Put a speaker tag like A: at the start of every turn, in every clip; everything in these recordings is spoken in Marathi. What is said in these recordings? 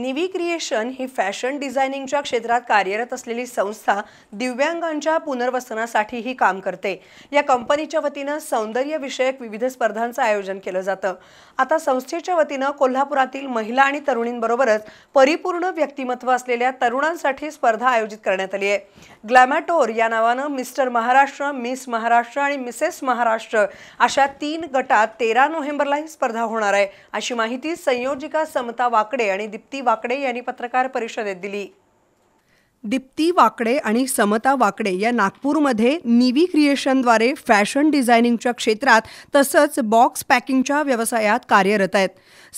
A: निवी क्रिएशन ही फॅशन डिझायनिंगच्या क्षेत्रात कार्यरत असलेली संस्था दिव्यांगांच्या पुनर्वसनासाठीही काम करते या कंपनीच्या वतीनं सौंदर्यविषयक विविध स्पर्धांचं आयोजन केलं जातं आता संस्थेच्या वतीनं कोल्हापुरातील महिला आणि तरुणींबरोबरच परिपूर्ण व्यक्तिमत्व असलेल्या तरुणांसाठी स्पर्धा आयोजित करण्यात आली आहे ग्लॅमॅटोर या नावानं मिस्टर महाराष्ट्र मिस महाराष्ट्र आणि मिसेस महाराष्ट्र अशा तीन गटात तेरा नोव्हेंबरला ही स्पर्धा होणार आहे अशी माहिती संयोजिका समता वाकडे आणि दीप्ती वाकडे यांनी पत्रकार परिषदेत दिली दीप्ती वाकडे आणि समता वाकडे या नागपूरमध्ये निवी क्रिएशनद्वारे फॅशन डिझायनिंगच्या क्षेत्रात तसंच बॉक्स पॅकिंगच्या व्यवसायात कार्यरत आहेत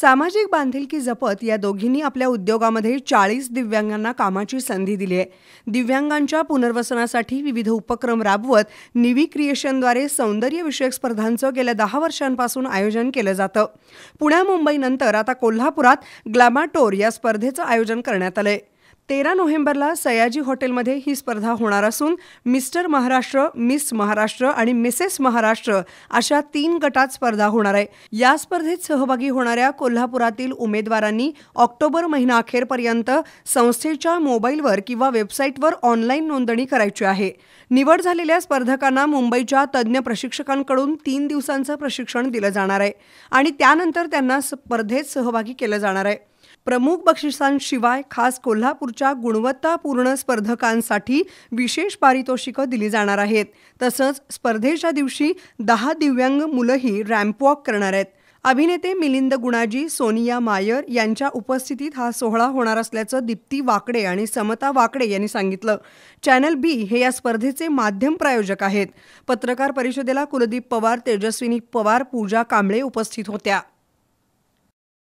A: सामाजिक बांधिलकी जपत या दोघींनी आपल्या उद्योगामध्ये चाळीस दिव्यांगांना कामाची संधी दिली आहे दिव्यांगांच्या पुनर्वसनासाठी विविध उपक्रम राबवत निवी क्रिएशनद्वारे सौंदर्यविषयक स्पर्धांचं गेल्या दहा वर्षांपासून आयोजन केलं जातं पुण्या मुंबईनंतर आता कोल्हापुरात ग्लॅमाटोर या स्पर्धेचं आयोजन करण्यात आलं आहे तेरा नोव्हेंबरला सयाजी हॉटेलमध्ये ही स्पर्धा होणार असून मिस्टर महाराष्ट्र मिस महाराष्ट्र आणि मिसेस महाराष्ट्र अशा तीन गटात स्पर्धा होणार आहे या स्पर्धेत सहभागी होणाऱ्या कोल्हापुरातील उमेदवारांनी ऑक्टोबर महिना अखेरपर्यंत संस्थेच्या मोबाईलवर किंवा वेबसाईटवर ऑनलाईन नोंदणी करायची आहे निवड झालेल्या स्पर्धकांना मुंबईच्या तज्ज्ञ प्रशिक्षकांकडून तीन दिवसांचं प्रशिक्षण दिलं जाणार आहे आणि त्यानंतर त्यांना स्पर्धेत सहभागी केलं जाणार आहे प्रमुख बक्षिसांशिवाय खास कोल्हापूरच्या गुणवत्तापूर्ण स्पर्धकांसाठी विशेष पारितोषिकं दिली जाणार आहेत तसंच स्पर्धेच्या दिवशी दहा दिव्यांग मुलंही रॅम्पवॉक करणार आहेत अभिनेते मिलिंद गुणाजी सोनिया मायर यांच्या उपस्थितीत हा सोहळा होणार असल्याचं दीप्ती वाकडे आणि समता वाकडे यांनी सांगितलं चॅनल बी हे या स्पर्धेचे माध्यम प्रायोजक आहेत पत्रकार परिषदेला कुलदीप पवार तेजस्विनी पवार पूजा कांबळे उपस्थित होत्या